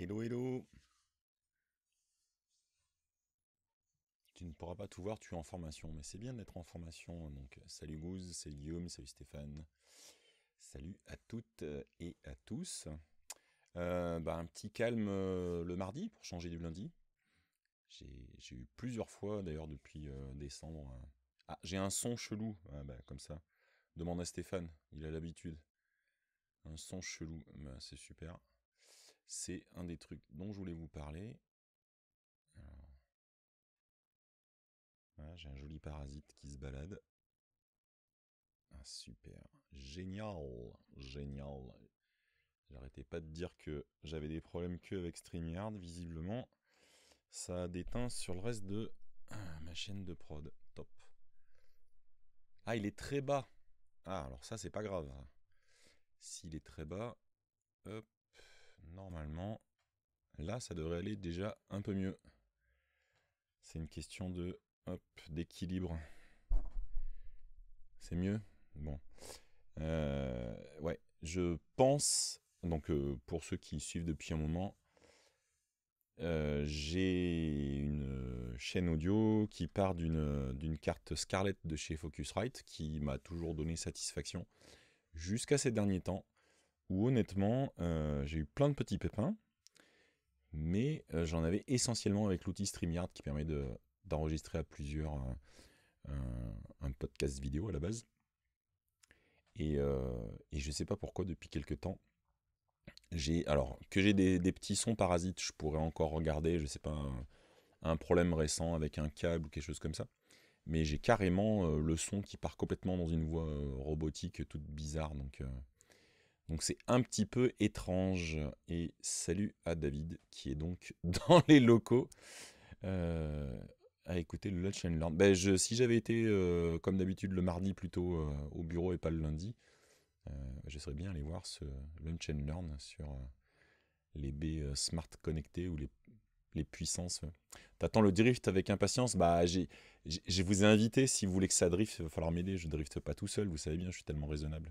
Hello, hello Tu ne pourras pas tout voir, tu es en formation. Mais c'est bien d'être en formation. Donc, salut Gouze, salut Guillaume, salut Stéphane. Salut à toutes et à tous. Euh, bah, un petit calme euh, le mardi pour changer du lundi. J'ai eu plusieurs fois, d'ailleurs, depuis euh, décembre. Ah, j'ai un son chelou, ah, bah, comme ça. Demande à Stéphane, il a l'habitude. Un son chelou, bah, c'est super c'est un des trucs dont je voulais vous parler. j'ai un joli parasite qui se balade. Ah, super. Génial. Génial. J'arrêtais pas de dire que j'avais des problèmes que avec StreamYard, visiblement. Ça a déteint sur le reste de ah, ma chaîne de prod. Top. Ah, il est très bas. Ah, alors ça, c'est pas grave. S'il est très bas, hop, normalement, là, ça devrait aller déjà un peu mieux. C'est une question de d'équilibre. C'est mieux Bon. Euh, ouais, je pense, donc euh, pour ceux qui suivent depuis un moment, euh, j'ai une chaîne audio qui part d'une carte Scarlett de chez Focusrite qui m'a toujours donné satisfaction jusqu'à ces derniers temps où honnêtement, euh, j'ai eu plein de petits pépins, mais euh, j'en avais essentiellement avec l'outil StreamYard qui permet d'enregistrer à plusieurs euh, un podcast vidéo à la base. Et, je ne sais pas pourquoi, depuis quelques temps, j'ai alors que j'ai des, petits sons parasites, je pourrais encore regarder, je ne sais pas, un, problème récent avec un câble ou quelque chose comme ça. Mais j'ai carrément le son qui part complètement dans une voix robotique toute bizarre, donc donc c'est un petit peu étrange. Et salut à David qui est donc dans les locaux euh, à écouter le Lunch and Learn. Ben, si j'avais été euh, comme d'habitude le mardi plutôt euh, au bureau et pas le lundi, je serais bien allé voir ce Lunch and Learn sur les baies smart connectées ou les, les puissances. T'attends le drift avec impatience Bah je vous ai invité si vous voulez que ça drift, il va falloir m'aider. Je ne drifte pas tout seul, vous savez bien, je suis tellement raisonnable.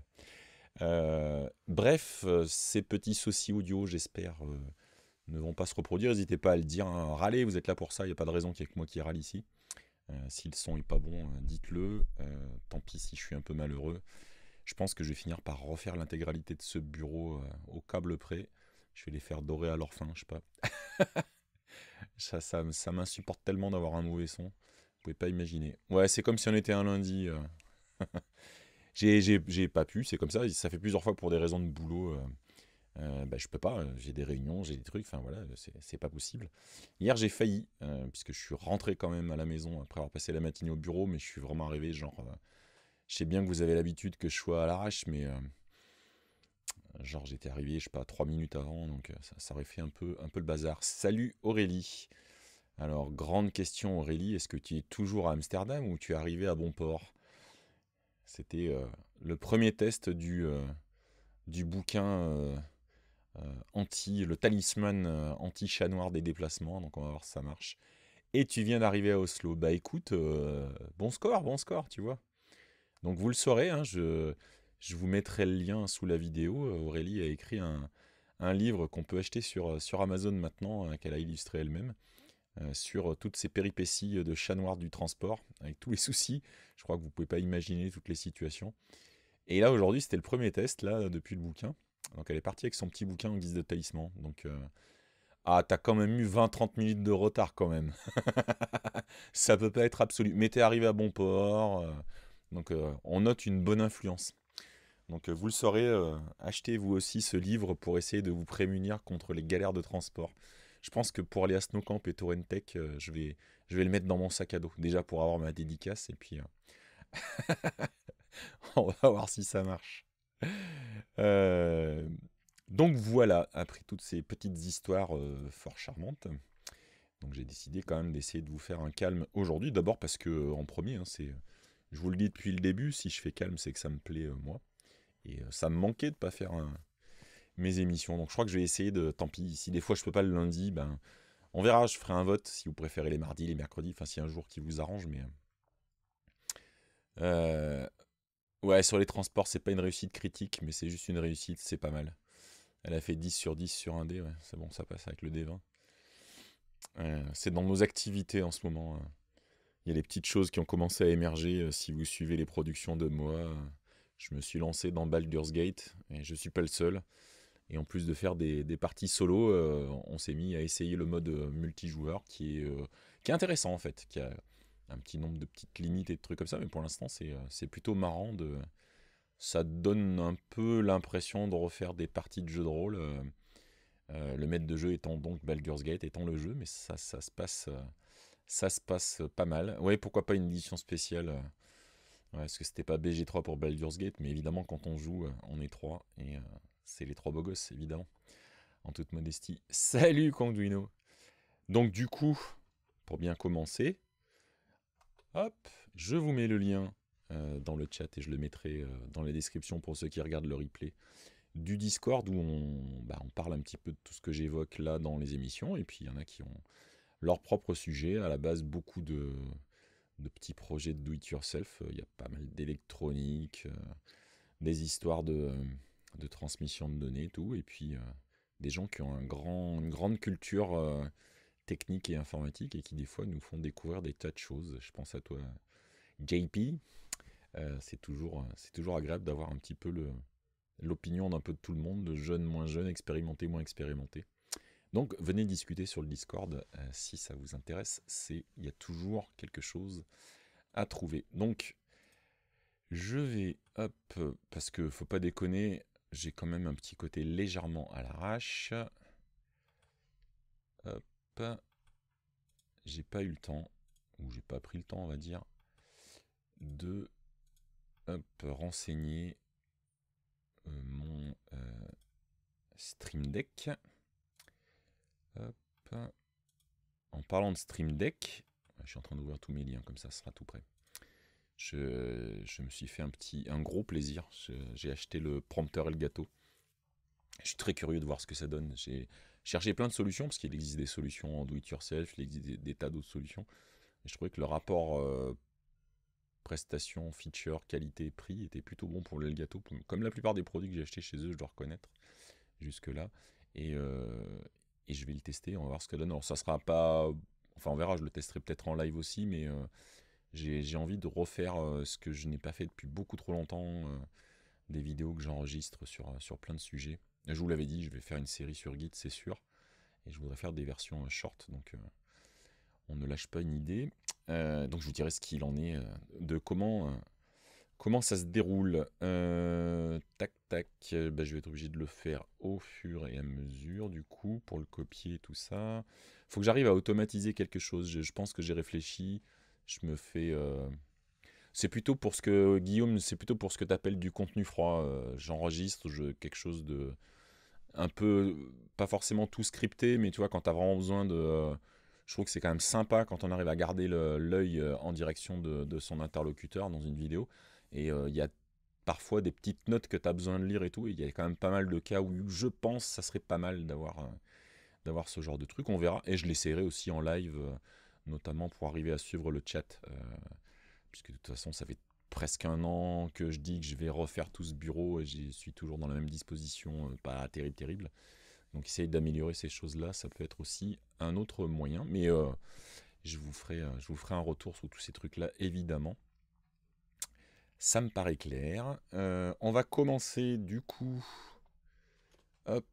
Euh, bref, euh, ces petits soucis audio, j'espère, euh, ne vont pas se reproduire. N'hésitez pas à le dire, hein. râlez, vous êtes là pour ça, il n'y a pas de raison qu'il n'y ait que moi qui râle ici. si le son n'est pas bon, dites-le. tant pis si je suis un peu malheureux. Je pense que je vais finir par refaire l'intégralité de ce bureau au câble près. Je vais les faire dorer à leur fin, je sais pas. ça ça, ça m'insupporte tellement d'avoir un mauvais son. Vous pouvez pas imaginer. Ouais, c'est comme si on était un lundi. J'ai pas pu, c'est comme ça. Ça fait plusieurs fois pour des raisons de boulot. Euh, euh, bah, je peux pas, j'ai des réunions, j'ai des trucs, enfin voilà, c'est pas possible. Hier j'ai failli, euh, puisque je suis rentré quand même à la maison après avoir passé la matinée au bureau, mais je suis vraiment arrivé, genre, je sais bien que vous avez l'habitude que je sois à l'arrache, mais genre j'étais arrivé, je sais pas, trois minutes avant, donc ça, aurait fait un peu, un peu le bazar. Salut Aurélie Alors, grande question Aurélie, est-ce que tu es toujours à Amsterdam ou tu es arrivé à Bonport c'était euh, le premier test du, euh, bouquin euh, anti, le talisman anti-chat noir des déplacements. Donc on va voir si ça marche. Et tu viens d'arriver à Oslo. Bah écoute, bon score, bon score, tu vois. Donc vous le saurez, hein, je, vous mettrai le lien sous la vidéo. Aurélie a écrit un, livre qu'on peut acheter sur Amazon maintenant, qu'elle a illustré elle-même. Euh, sur euh, toutes ces péripéties euh, de chat noir du transport, avec tous les soucis. Je crois que vous ne pouvez pas imaginer toutes les situations. Et là, aujourd'hui, c'était le premier test, là, depuis le bouquin. Donc, elle est partie avec son petit bouquin en guise de talisman. Donc, euh... ah, t'as quand même eu 20-30 minutes de retard, quand même. Ça ne peut pas être absolu. Mais t'es arrivé à bon port. donc, on note une bonne influence. Donc, vous le saurez, achetez vous aussi ce livre pour essayer de vous prémunir contre les galères de transport je pense que pour aller à Snowcamp et Torrentech, euh, je, vais, je vais le mettre dans mon sac à dos. Déjà pour avoir ma dédicace et puis euh, on va voir si ça marche. Euh, donc voilà, après toutes ces petites histoires fort charmantes. Donc j'ai décidé quand même d'essayer de vous faire un calme aujourd'hui. D'abord parce que en premier, hein, c'est, je vous le dis depuis le début, si je fais calme, c'est que ça me plaît moi. Et ça me manquait de pas faire un, mes émissions. Donc je crois que je vais essayer de. Tant pis, si des fois je peux pas le lundi, ben on verra. Je ferai un vote si vous préférez les mardis, les mercredis, enfin si un jour qui vous arrange. Mais euh, ouais, sur les transports, c'est pas une réussite critique, mais c'est juste une réussite, c'est pas mal. Elle a fait 10 sur 10 sur un dé, ouais. c'est bon, ça passe avec le D20. Euh, c'est dans nos activités en ce moment. Hein. Il y a les petites choses qui ont commencé à émerger. Euh, si vous suivez les productions de moi, je me suis lancé dans Baldur's Gate et je suis pas le seul. Et en plus de faire des, parties solo, euh, on s'est mis à essayer le mode euh, multijoueur euh, qui est, intéressant en fait, qui a un petit nombre de petites limites et de trucs comme ça, mais pour l'instant c'est plutôt marrant de, ça donne un peu l'impression de refaire des parties de jeu de rôle. le maître de jeu étant donc Baldur's Gate, étant le jeu, mais ça, se passe, pas mal. Oui, pourquoi pas une édition spéciale Parce que c'était pas BG3 pour Baldur's Gate, mais évidemment quand on joue, on est trois, et c'est les trois beaux gosses, évidemment. En toute modestie. Salut, Conduino Donc, du coup, pour bien commencer, hop, je vous mets le lien euh, dans le chat et je le mettrai euh, dans la description pour ceux qui regardent le replay du Discord où bah, on, parle un petit peu de tout ce que j'évoque là dans les émissions. Et puis, il y en a qui ont leur propre sujet. À la base, beaucoup de, petits projets de do-it-yourself. Il y a pas mal d'électronique, euh, des histoires de, de transmission de données et tout, et puis euh, des gens qui ont un grand, une grande culture euh, technique et informatique et qui des fois nous font découvrir des tas de choses. Je pense à toi, JP. Euh, c'est toujours, c'est toujours agréable d'avoir un petit peu le, l'opinion d'un peu de tout le monde, de jeunes, moins jeunes, expérimentés, moins expérimentés. Donc venez discuter sur le Discord si ça vous intéresse. C'est, il y a toujours quelque chose à trouver. Donc je vais, hop, parce que faut pas déconner, j'ai quand même un petit côté légèrement à l'arrache. J'ai pas eu le temps, ou j'ai pas pris le temps, on va dire, de renseigner euh, mon euh, Stream Deck. En parlant de Stream Deck, je suis en train d'ouvrir tous mes liens, comme ça, sera tout prêt je, me suis fait un petit, un gros plaisir. J'ai acheté le prompteur Elgato Je suis très curieux de voir ce que ça donne. J'ai cherché plein de solutions parce qu'il existe des solutions en do it yourself, il existe des, tas d'autres solutions. je trouvais que le rapport euh, prestation, feature, qualité, prix était plutôt bon pour le gâteau. Comme la plupart des produits que j'ai achetés chez eux, je dois reconnaître jusque là. Euh, et, je vais le tester, on va voir ce que ça donne. Alors ça sera pas, enfin on verra, je le testerai peut-être en live aussi, mais euh, j'ai envie de refaire euh, ce que je n'ai pas fait depuis beaucoup trop longtemps, euh, des vidéos que j'enregistre sur, euh, sur plein de sujets. Je vous l'avais dit, je vais faire une série sur Git, c'est sûr, et je voudrais faire des versions short, donc on ne lâche pas une idée. donc je vous dirai ce qu'il en est de comment, comment ça se déroule. tac, tac, ben je vais être obligé de le faire au fur et à mesure, du coup, pour le copier, tout ça. il faut que j'arrive à automatiser quelque chose. je pense que j'ai réfléchi je me fais. Euh, c'est plutôt pour ce que Guillaume, c'est plutôt pour ce que tu appelles du contenu froid. Euh, j'enregistre je, quelque chose de un peu pas forcément tout scripté, mais tu vois quand tu as vraiment besoin de. Euh, je trouve que c'est quand même sympa quand on arrive à garder l'œil en direction de, son interlocuteur dans une vidéo. Et il y a parfois des petites notes que tu as besoin de lire et tout. Il y a quand même pas mal de cas où je pense que ça serait pas mal d'avoir d'avoir ce genre de truc. On verra. Et je l'essaierai aussi en live notamment pour arriver à suivre le chat, euh, puisque de toute façon, ça fait presque un an que je dis que je vais refaire tout ce bureau et je suis toujours dans la même disposition, euh, pas terrible, terrible. Donc essayer d'améliorer ces choses-là, ça peut être aussi un autre moyen. Mais euh, je, vous ferai, je vous ferai un retour sur tous ces trucs-là, évidemment. Ça me paraît clair. on va commencer du coup. Hop.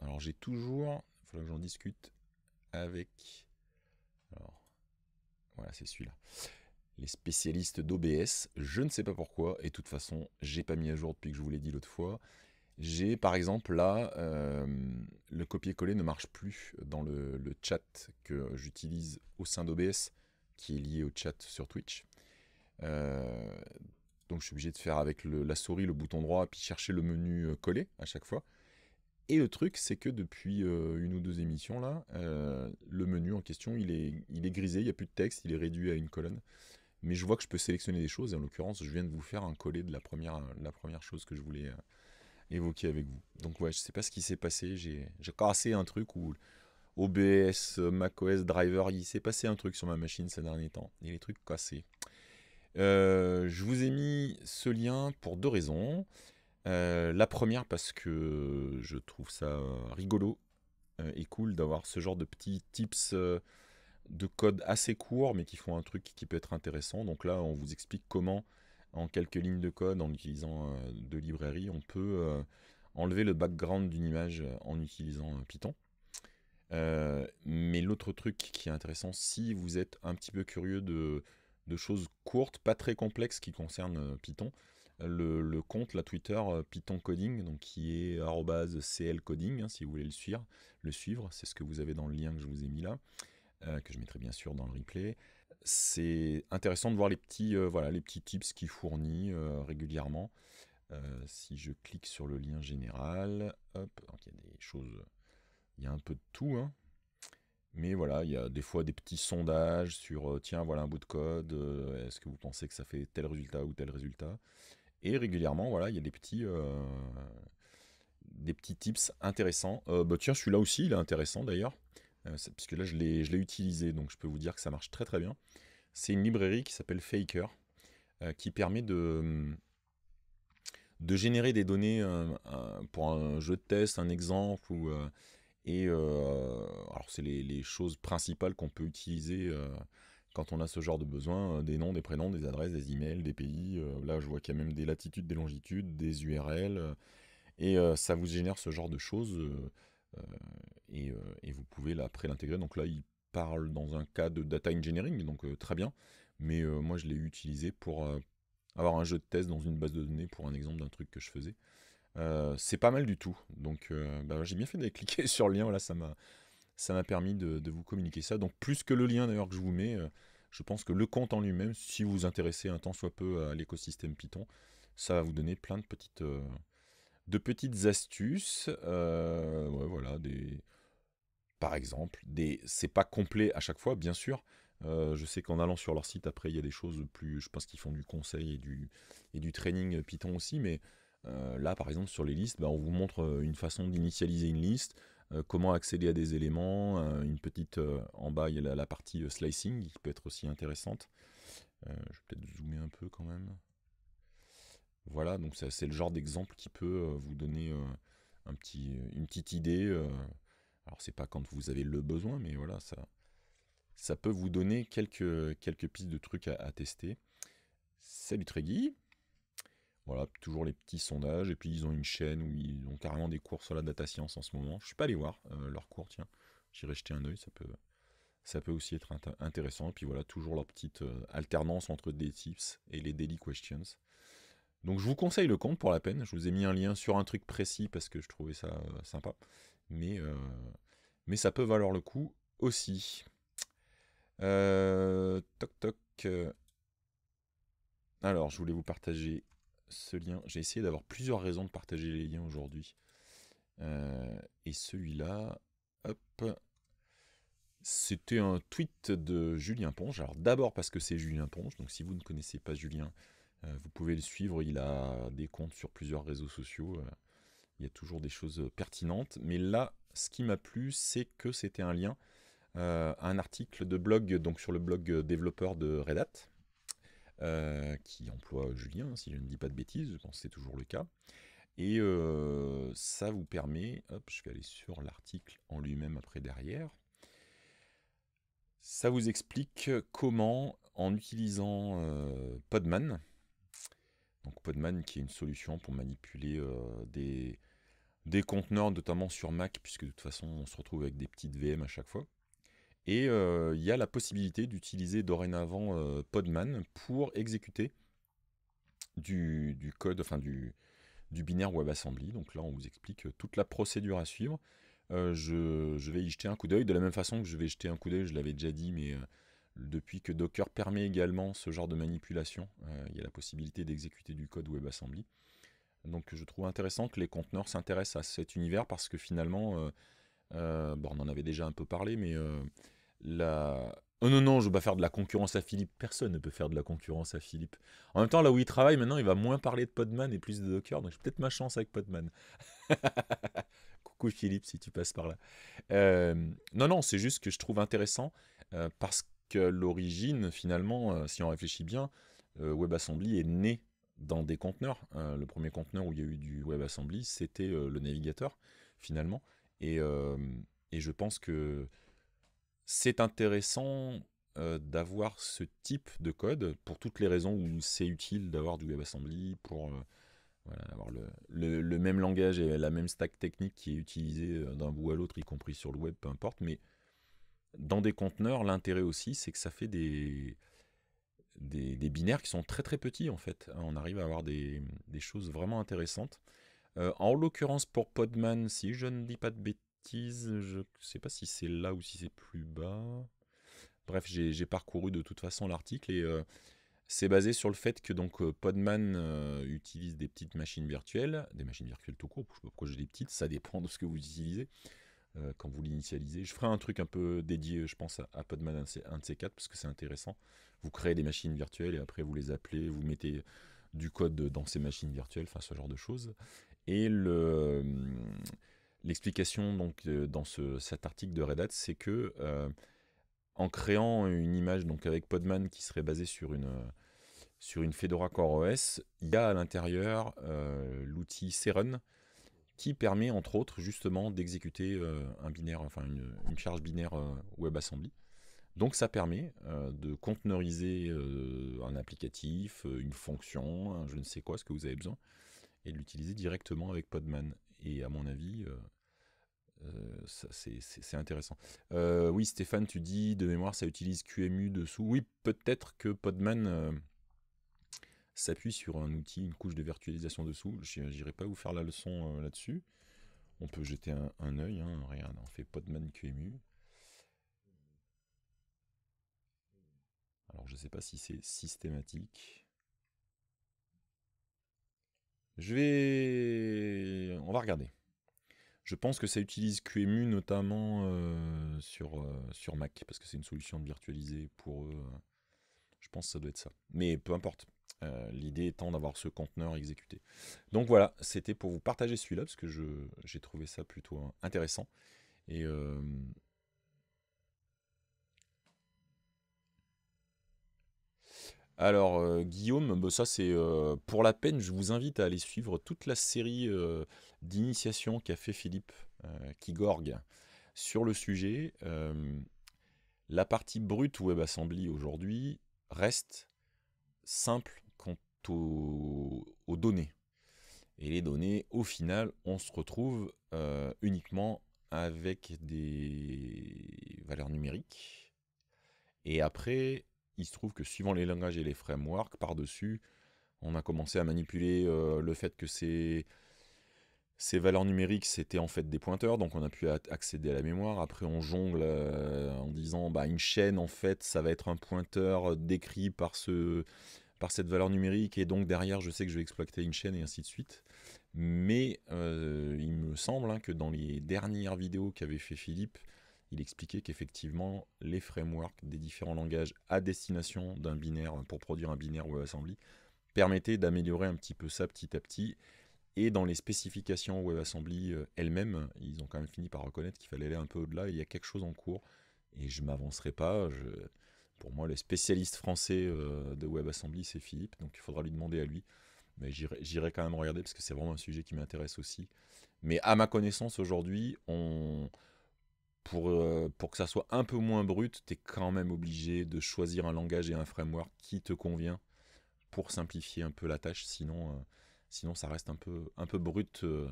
alors j'ai toujours. Il faudra que j'en discute avec... voilà, c'est celui-là. Les spécialistes d'OBS, je ne sais pas pourquoi, et de toute façon, j'ai pas mis à jour depuis que je vous l'ai dit l'autre fois. J'ai par exemple là, euh, le copier-coller ne marche plus dans le, chat que j'utilise au sein d'OBS, qui est lié au chat sur Twitch. Euh, donc je suis obligé de faire avec la souris le bouton droit, puis chercher le menu euh, coller à chaque fois. Et le truc, c'est que depuis euh, une ou deux émissions, là, euh, le menu en question, il est, grisé, il n'y a plus de texte, il est réduit à une colonne. Mais je vois que je peux sélectionner des choses, et en l'occurrence, je viens de vous faire un collé de la première, la première chose que je voulais euh, évoquer avec vous. Donc ouais, je ne sais pas ce qui s'est passé, j'ai cassé un truc où OBS, macOS, Driver, il s'est passé un truc sur ma machine ces derniers temps, et les trucs cassés. je vous ai mis ce lien pour deux raisons. Euh, la première parce que je trouve ça euh, rigolo euh, et cool d'avoir ce genre de petits tips de code assez courts mais qui font un truc qui peut être intéressant. Donc là, on vous explique comment, en quelques lignes de code, en utilisant deux librairies, on peut enlever le background d'une image en utilisant Python. mais l'autre truc qui est intéressant, si vous êtes un petit peu curieux de choses courtes, pas très complexes qui concernent Python, le, compte, la Twitter euh, Python Coding, donc qui est @clcoding, hein, si vous voulez le suivre, le suivre, c'est ce que vous avez dans le lien que je vous ai mis là, euh, que je mettrai bien sûr dans le replay. C'est intéressant de voir les petits, euh, voilà, les petits tips qu'il fournit régulièrement. si je clique sur le lien général, hop, il y a des choses, il y a un peu de tout, hein. mais voilà, il y a des fois des petits sondages sur tiens, voilà un bout de code, est-ce que vous pensez que ça fait tel résultat ou tel résultat et régulièrement, voilà, il y a des petits, euh, des petits tips intéressants. Euh, bah tiens, celui-là aussi, il est intéressant d'ailleurs, euh, puisque là, je l'ai, je l'ai utilisé, donc je peux vous dire que ça marche très très bien. C'est une librairie qui s'appelle Faker, qui permet de, de générer des données pour un jeu de test, un exemple, et alors c'est les, choses principales qu'on peut utiliser quand on a ce genre de besoin, euh, des noms, des prénoms, des adresses, des emails, des pays. Euh, là, je vois qu'il y a même des latitudes, des longitudes, des URL. Euh, et ça vous génère ce genre de choses. Et, vous pouvez la après l'intégrer. Donc là, il parle dans un cas de data engineering, donc très bien. Mais moi, je l'ai utilisé pour avoir un jeu de test dans une base de données pour un exemple d'un truc que je faisais. c'est pas mal du tout. Donc bah, j'ai bien fait d'aller cliquer sur le lien, là ça m'a ça m'a permis de, vous communiquer ça. Donc plus que le lien d'ailleurs que je vous mets, euh, je pense que le compte en lui-même, si vous vous intéressez un temps, soit peu à l'écosystème Python, ça va vous donner plein de petites, euh, de petites astuces. Euh, voilà, par exemple, des, c'est pas complet à chaque fois, bien sûr. je sais qu'en allant sur leur site, après, il y a des choses plus. Je pense qu'ils font du conseil et du, et du training Python aussi, mais là, par exemple, sur les listes, bah, on vous montre une façon d'initialiser une liste euh, comment accéder à des éléments. Euh, une petite, euh, en bas, il y a la, partie slicing qui peut être aussi intéressante. je vais peut-être zoomer un peu quand même. Voilà, donc ça c'est le genre d'exemple qui peut vous donner un petit, une petite idée. alors c'est pas quand vous avez le besoin, mais voilà, ça, ça peut vous donner quelques, quelques pistes de trucs à, tester. Salut Trégui voilà, toujours les petits sondages. Et puis ils ont une chaîne où ils ont carrément des cours sur la data science en ce moment. Je suis pas allé voir leur leurs cours, tiens. J'irai jeter un oeil, ça peut, ça peut aussi être intéressant. Et puis voilà, toujours leur petite euh, alternance entre des tips et les daily questions. Donc je vous conseille le compte pour la peine. Je vous ai mis un lien sur un truc précis parce que je trouvais ça euh, sympa. Mais, euh, mais ça peut valoir le coup aussi. toc toc. Alors, je voulais vous partager j'ai essayé d'avoir plusieurs raisons de partager les liens aujourd'hui. Euh, et celui-là, hop, c'était un tweet de Julien Ponge. Alors d'abord parce que c'est Julien Ponge, donc si vous ne connaissez pas Julien, euh, vous pouvez le suivre. Il a des comptes sur plusieurs réseaux sociaux. Euh, il y a toujours des choses pertinentes. Mais là, ce qui m'a plu, c'est que c'était un lien à un article de blog, donc sur le blog développeur de Red Hat euh, qui emploie Julien, si je ne dis pas de bêtises, je pense que c'est toujours le cas. Et euh, ça vous permet, hop, je vais aller sur l'article en lui-même après derrière. Ça vous explique comment, en utilisant euh, Podman, donc Podman qui est une solution pour manipuler des, des conteneurs, notamment sur Mac, puisque de toute façon on se retrouve avec des petites VM à chaque fois. Et il y a la possibilité d'utiliser dorénavant Podman pour exécuter du, code, enfin du, du binaire WebAssembly. Donc là, on vous explique toute la procédure à suivre. je, vais y jeter un coup d'œil. De la même façon que je vais jeter un coup d'œil, je l'avais déjà dit, mais depuis que Docker permet également ce genre de manipulation, il y a la possibilité d'exécuter du code WebAssembly. Donc je trouve intéressant que les conteneurs s'intéressent à cet univers parce que finalement, euh, bon, on en avait déjà un peu parlé, mais euh, la... oh non, non, je ne veux pas faire de la concurrence à Philippe. Personne ne peut faire de la concurrence à Philippe. En même temps, là où il travaille maintenant, il va moins parler de Podman et plus de Docker, donc j'ai peut-être ma chance avec Podman. Coucou Philippe, si tu passes par là. Euh, non, non, c'est juste que je trouve intéressant parce que l'origine, finalement, si on réfléchit bien, WebAssembly est né dans des conteneurs. le premier conteneur où il y a eu du WebAssembly, c'était le navigateur, finalement. Euh, et, je pense que c'est intéressant euh, d'avoir ce type de code pour toutes les raisons où c'est utile d'avoir du WebAssembly, pour euh, avoir le, même langage et la même stack technique qui est utilisée d'un bout à l'autre, y compris sur le web, peu importe. Mais dans des conteneurs, l'intérêt aussi, c'est que ça fait des, binaires qui sont très très petits en fait. On arrive à avoir des choses vraiment intéressantes. Euh, en l'occurrence pour Podman, si je ne dis pas de bêtises, je ne sais pas si c'est là ou si c'est plus bas. Bref, j'ai parcouru de toute façon l'article et euh, c'est basé sur le fait que donc euh, Podman utilise des petites machines virtuelles, des machines virtuelles tout court, je ne sais pas pourquoi j'ai des petites, ça dépend de ce que vous utilisez quand vous l'initialisez. Je ferai un truc un peu dédié, je pense, à, Podman, 1 de ces quatre, parce que c'est intéressant. Vous créez des machines virtuelles et après vous les appelez, vous mettez du code dans ces machines virtuelles, enfin ce genre de choses. Et euh, l'explication donc euh, dans cet article de Red Hat, c'est que euh, en créant une image donc avec Podman qui serait basée sur une sur une Fedora os il y a à l'intérieur l'outil Serun qui permet entre autres justement d'exécuter un binaire, enfin une, charge binaire WebAssembly. Donc ça permet de conteneuriser un applicatif, une fonction, je ne sais quoi, ce que vous avez besoin, et l'utiliser directement avec Podman. Et à mon avis, euh, euh, c'est intéressant. Euh, oui, Stéphane, tu dis de mémoire, ça utilise QMU dessous. Oui, peut-être que Podman s'appuie sur un outil, une couche de virtualisation dessous. Je n'irai pas vous faire la leçon là-dessus. On peut jeter un, oeil, œil. Hein. on fait Podman QMU. Alors, je ne sais pas si c'est systématique. Je vais... On va regarder. Je pense que ça utilise QEMU notamment euh, sur, euh, sur Mac, parce que c'est une solution de virtualiser pour eux. Euh, je pense que ça doit être ça. Mais peu importe. L'idée étant d'avoir ce conteneur exécuté. Donc voilà, c'était pour vous partager celui-là, parce que j'ai trouvé ça plutôt intéressant. Et Alors, euh, Guillaume, bah, ça c'est euh, pour la peine, je vous invite à aller suivre toute la série euh, d'initiations qu'a fait Philippe qui gorgue sur le sujet. la partie brute WebAssembly aujourd'hui reste simple quant aux, données. Et les données, au final, on se retrouve uniquement avec des valeurs numériques. Et après, il se trouve que suivant les langages et les frameworks, par-dessus, on a commencé à manipuler euh, le fait que ces, valeurs numériques, c'était en fait des pointeurs, donc on a pu accéder à la mémoire. Après, on jongle euh, en disant, bah, une chaîne, en fait, ça va être un pointeur euh, décrit par, ce, par cette valeur numérique, et donc derrière, je sais que je vais exploiter une chaîne, et ainsi de suite. Mais il me semble hein, que dans les dernières vidéos qu'avait fait Philippe, il expliquait qu'effectivement, les frameworks des différents langages à destination d'un binaire, pour produire un binaire WebAssembly, permettaient d'améliorer un petit peu ça petit à petit. Et dans les spécifications WebAssembly euh, elles-mêmes, ils ont quand même fini par reconnaître qu'il fallait aller un peu au-delà. Il y a quelque chose en cours et je m'avancerai pas. Pour moi, le spécialiste français euh, de WebAssembly, c'est Philippe, donc il faudra lui demander à lui. Mais j'irai quand même regarder parce que c'est vraiment un sujet qui m'intéresse aussi. Mais à ma connaissance, aujourd'hui, on pour, euh, pour que ça soit un peu moins brut, tu es quand même obligé de choisir un langage et un framework qui te convient pour simplifier un peu la tâche. Sinon, euh, sinon ça reste un peu, un peu brut euh,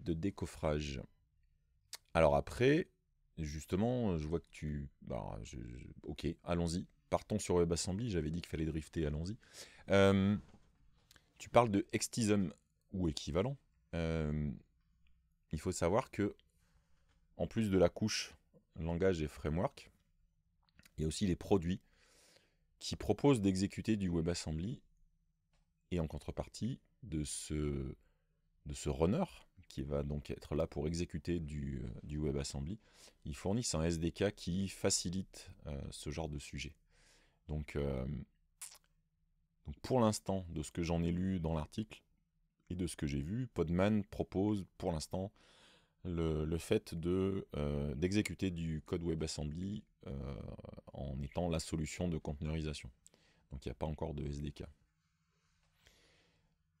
de décoffrage. Alors après, justement, je vois que tu... Bah, ok, allons-y. Partons sur WebAssembly. J'avais dit qu'il fallait drifter, allons-y. tu parles de extism ou équivalent. il faut savoir que en plus de la couche langage et framework, il y a aussi les produits qui proposent d'exécuter du WebAssembly et en contrepartie de ce, de ce runner qui va donc être là pour exécuter du, WebAssembly, ils fournissent un SDK qui facilite euh, ce genre de sujet. Euh, donc pour l'instant, de ce que j'en ai lu dans l'article et de ce que j'ai vu, Podman propose pour l'instant le, fait euh, d'exécuter du code WebAssembly euh, en étant la solution de conteneurisation Donc il n'y a pas encore de SDK.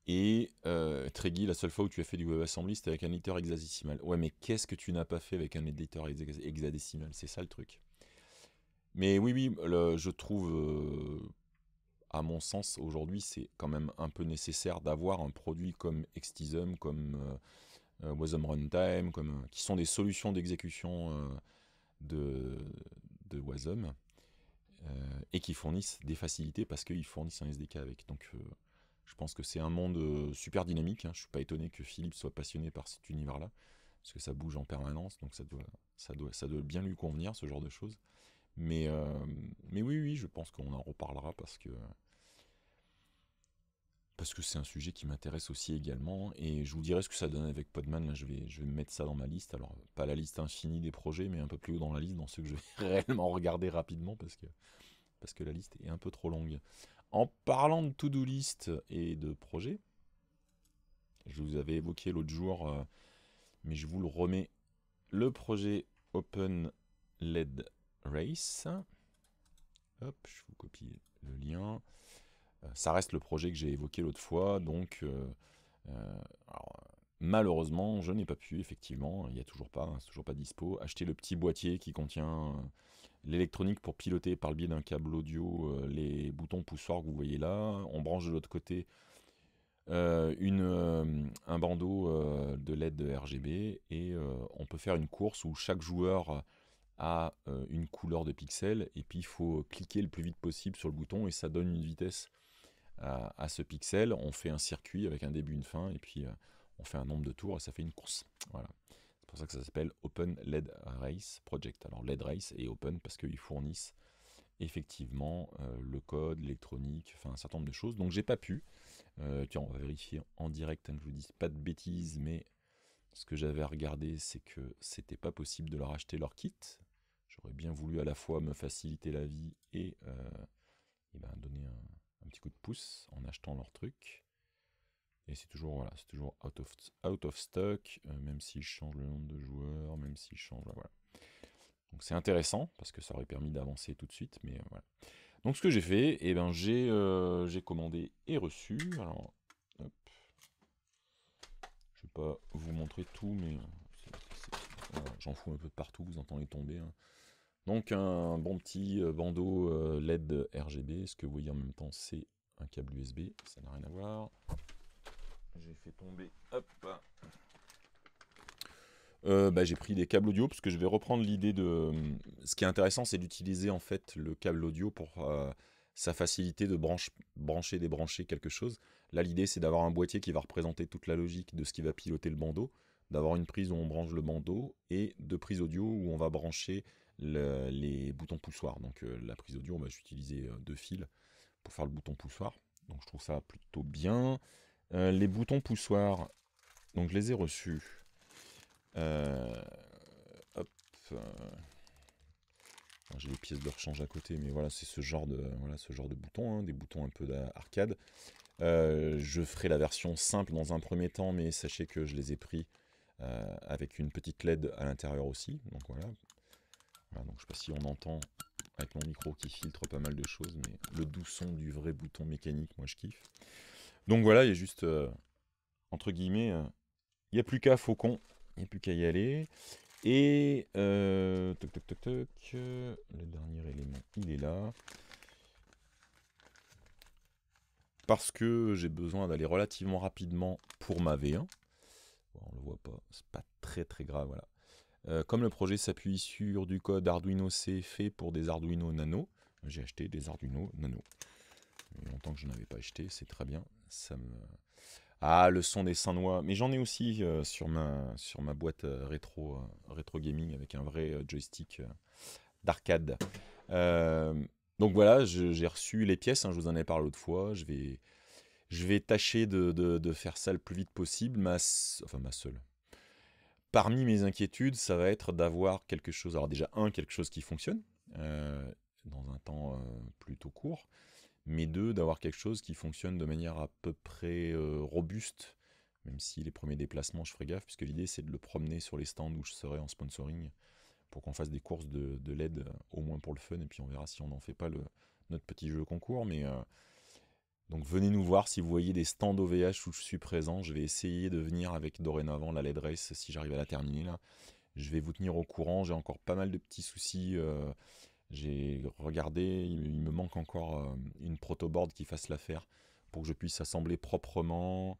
Et euh, la seule fois où tu as fait du WebAssembly, c'était avec un éditeur hexadécimal. Ouais, mais qu'est-ce que tu n'as pas fait avec un éditeur hexadécimal C'est ça le truc. Mais oui, oui, je trouve, euh, à mon sens, aujourd'hui, c'est quand même un peu nécessaire d'avoir un produit comme Extisum, comme euh, Wasm Runtime, euh, qui sont des solutions d'exécution euh, de, de Wasm, et qui fournissent des facilités parce qu'ils fournissent un SDK avec. Donc je pense que c'est un monde super dynamique. Hein. Je ne suis pas étonné que Philippe soit passionné par cet univers-là, parce que ça bouge en permanence, donc ça doit, bien lui convenir, ce genre de choses. Mais, mais oui, oui, je pense qu'on en reparlera parce que parce que c'est un sujet qui m'intéresse aussi également, et je vous dirai ce que ça donne avec Podman, là je vais, mettre ça dans ma liste, alors pas la liste infinie des projets, mais un peu plus haut dans la liste, dans ceux que je vais réellement regarder rapidement, parce que, parce que la liste est un peu trop longue. En parlant de to-do list et de projets, je vous avais évoqué l'autre jour, euh, mais je vous le remets, le projet Open LED Race. Hop, je vous copie le lien. Euh, ça reste le projet que j'ai évoqué l'autre fois, donc euh, euh, malheureusement, je n'ai pas pu, effectivement, il n'y a toujours pas, hein, toujours pas dispo, acheter le petit boîtier qui contient l'électronique pour piloter par le biais d'un câble audio les boutons poussoirs que vous voyez là. On branche de l'autre côté un bandeau de LED RGB et on peut faire une course où chaque joueur a une couleur de pixels et puis il faut cliquer le plus vite possible sur le bouton et ça donne une vitesse à, ce pixel, on fait un circuit avec un début, une fin, et puis euh, on fait un nombre de tours et ça fait une course. Voilà. C'est pour ça que ça s'appelle Open LED Race Project. Alors LED Race est Open parce qu'ils fournissent effectivement euh, le code, l'électronique, enfin un certain nombre de choses. Donc j'ai pas pu. Euh, tiens, on va vérifier en direct, hein, que je vous dis pas de bêtises, mais ce que j'avais regardé, c'est que c'était pas possible de leur acheter leur kit. J'aurais bien voulu à la fois me faciliter la vie et, euh, et ben, donner un, coup de pouce en achetant leur truc. Et c'est toujours, voilà, c'est toujours out of, out of stock, euh, même s'ils changent le nombre de joueurs, même s'ils changent, voilà. Donc c'est intéressant, parce que ça aurait permis d'avancer tout de suite, mais euh, voilà. Donc ce que j'ai fait, et eh ben, j'ai euh, j'ai commandé et reçu, alors, Je vais pas vous montrer tout, mais j'en fous un peu partout, vous entendez tomber, hein. Donc un bon petit euh, bandeau euh, LED RGB, ce que vous voyez en même temps c'est un câble USB, ça n'a rien à voir. J'ai fait tomber, euh, bah, j'ai pris des câbles audio parce que je vais reprendre l'idée de... Ce qui est intéressant c'est d'utiliser en fait le câble audio pour sa facilité de brancher, débrancher quelque chose. Là l'idée c'est d'avoir un boîtier qui va représenter toute la logique de ce qui va piloter le bandeau, d'avoir une prise où on branche le bandeau et deux prises audio où on va brancher les boutons poussoirs. Donc euh, la prise audio, bah, j'ai utilisé euh, deux fils pour faire le bouton poussoir. Donc je trouve ça plutôt bien. Euh, les boutons poussoirs, donc je les ai reçus. J'ai les pièces de rechange à côté, mais voilà, c'est ce genre de, voilà, ce genre de boutons, hein, des boutons un peu d'arcade. je ferai la version simple dans un premier temps, mais sachez que je les ai pris avec une petite LED à l'intérieur aussi. Donc voilà, bah, donc je sais pas si on entend avec mon micro qui filtre pas mal de choses, mais le doux son du vrai bouton mécanique, moi je kiffe. Donc voilà, il y a juste, euh, entre guillemets, euh, il n'y a plus qu'à Faucon, il n'y a plus qu'à y aller. Et, euh, toc toc toc le dernier élément, il est là. Parce que j'ai besoin d'aller relativement rapidement pour ma V1. On on le voit pas, c'est pas très très grave, voilà. Euh, comme le projet s'appuie sur du code Arduino C fait pour des Arduino Nano, j'ai acheté des Arduino Nano. Il y a longtemps que je n'avais pas acheté, c'est très bien. Ah, le son des Saint-Noix. Mais j'en ai aussi euh, sur, ma, sur ma boîte euh, rétro, rétro gaming avec un vrai joystick d'arcade. donc voilà, j'ai reçu les pièces, hein, je vous en ai parlé l'autre fois. Je vais, je vais tâcher de, faire ça le plus vite possible. Ma, enfin, ma seule, parmi mes inquiétudes, ça va être d'avoir quelque chose, alors déjà un, quelque chose qui fonctionne euh, dans un temps euh, plutôt court, mais deux, d'avoir quelque chose qui fonctionne de manière à peu près euh, robuste, même si les premiers déplacements, je ferai gaffe, puisque l'idée c'est de le promener sur les stands où je serai en sponsoring pour qu'on fasse des courses de, l'aide, LED au moins pour le fun, et puis on verra si on n'en fait pas le, notre petit jeu concours, mais donc venez nous voir si vous voyez des stands OVH où je suis présent. Je vais essayer de venir avec dorénavant la LED Race si j'arrive à la terminer là. Je vais vous tenir au courant. J'ai encore pas mal de petits soucis. Euh, j'ai regardé, il me manque encore euh, une protoboard qui fasse l'affaire pour que je puisse assembler proprement.